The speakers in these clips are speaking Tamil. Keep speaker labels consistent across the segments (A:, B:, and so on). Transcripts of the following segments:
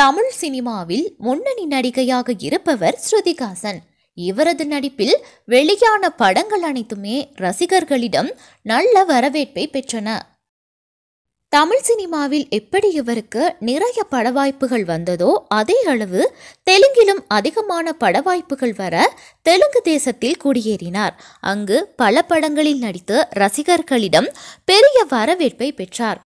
A: தமிழ் சினிமாவில் முன்னணி நடிகையாக இருப்பவர் ஸ்ருதிகாசன் இவரது நடிப்பில் வெளியான படங்கள் அனைத்துமே ரசிகர்களிடம் நல்ல வரவேற்பை பெற்றன தமிழ் சினிமாவில் எப்படி இவருக்கு நிறைய படவாய்ப்புகள் வந்ததோ அதே அளவு தெலுங்கிலும் அதிகமான படவாய்ப்புகள் வர தெலுங்கு தேசத்தில் குடியேறினார் அங்கு பல படங்களில் நடித்து ரசிகர்களிடம் பெரிய வரவேற்பை பெற்றார்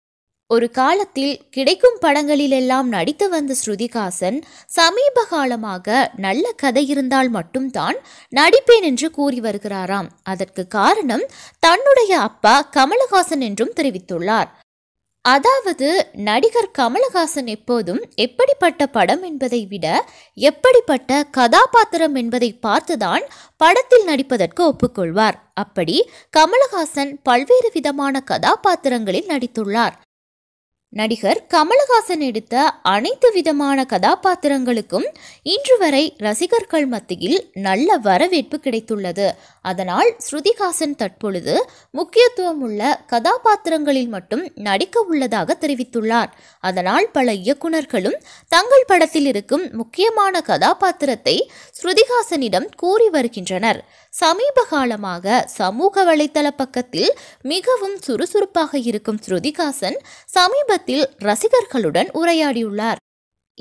A: ஒரு காலத்தில் கிடைக்கும் படங்களிலெல்லாம் நடித்து வந்த ஸ்ருதிகாசன் சமீப காலமாக நல்ல கதை இருந்தால் மட்டும்தான் நடிப்பேன் என்று கூறி வருகிறாராம் அதற்கு காரணம் தன்னுடைய அப்பா கமலஹாசன் என்றும் தெரிவித்துள்ளார் அதாவது நடிகர் கமலஹாசன் எப்போதும் எப்படிப்பட்ட படம் என்பதை விட எப்படிப்பட்ட கதாபாத்திரம் என்பதை பார்த்துதான் படத்தில் நடிப்பதற்கு ஒப்புக்கொள்வார் அப்படி கமலஹாசன் பல்வேறு விதமான கதாபாத்திரங்களில் நடித்துள்ளார் நடிகர் கமலஹாசன் எடுத்த அனைத்து விதமான கதாபாத்திரங்களுக்கும் இன்று வரை ரசிகர்கள் மத்தியில் நல்ல வரவேற்பு கிடைத்துள்ளது அதனால் ஸ்ருதிஹாசன் தற்பொழுது முக்கியத்துவம் உள்ள கதாபாத்திரங்களில் மட்டும் நடிக்க உள்ளதாக தெரிவித்துள்ளார் அதனால் பல இயக்குநர்களும் தங்கள் படத்தில் இருக்கும் முக்கியமான கதாபாத்திரத்தை ஸ்ருதிஹாசனிடம் கூறி வருகின்றனர் சமீப காலமாக சமூக வலைதள பக்கத்தில் மிகவும் சுறுசுறுப்பாக இருக்கும் ஸ்ருதிஹாசன் சமீப கூட்டத்தில் ரசிகர்களுடன் உரையாடியுள்ளார்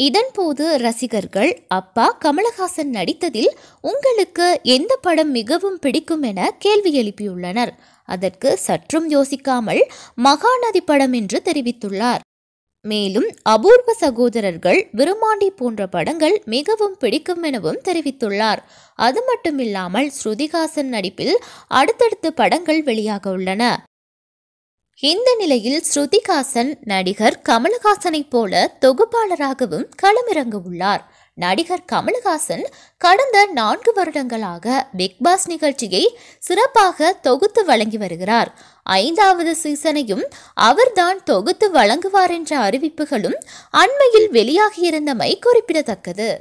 A: இதன்போது ரசிகர்கள் அப்பா கமலஹாசன் நடித்ததில் உங்களுக்கு எந்த படம் மிகவும் பிடிக்கும் என கேள்வி எழுப்பியுள்ளனர் அதற்கு சற்றும் யோசிக்காமல் மகாநதி படம் என்று தெரிவித்துள்ளார் மேலும் அபூர்வ சகோதரர்கள் விருமாண்டி போன்ற படங்கள் மிகவும் பிடிக்கும் எனவும் தெரிவித்துள்ளார் அது மட்டுமில்லாமல் ஸ்ருதிகாசன் நடிப்பில் அடுத்தடுத்து படங்கள் வெளியாக உள்ளன இந்த நிலையில் ஸ்ருதிகாசன் நடிகர் கமலஹாசனைப் போல தொகுப்பாளராகவும் களமிறங்க உள்ளார் நடிகர் கமலஹாசன் கடந்த நான்கு வருடங்களாக பிக்பாஸ் நிகழ்ச்சியை சிறப்பாக தொகுத்து வழங்கி வருகிறார் ஐந்தாவது சீசனையும் அவர்தான் தொகுத்து வழங்குவார் என்ற அறிவிப்புகளும் அண்மையில் வெளியாகியிருந்தமை குறிப்பிடத்தக்கது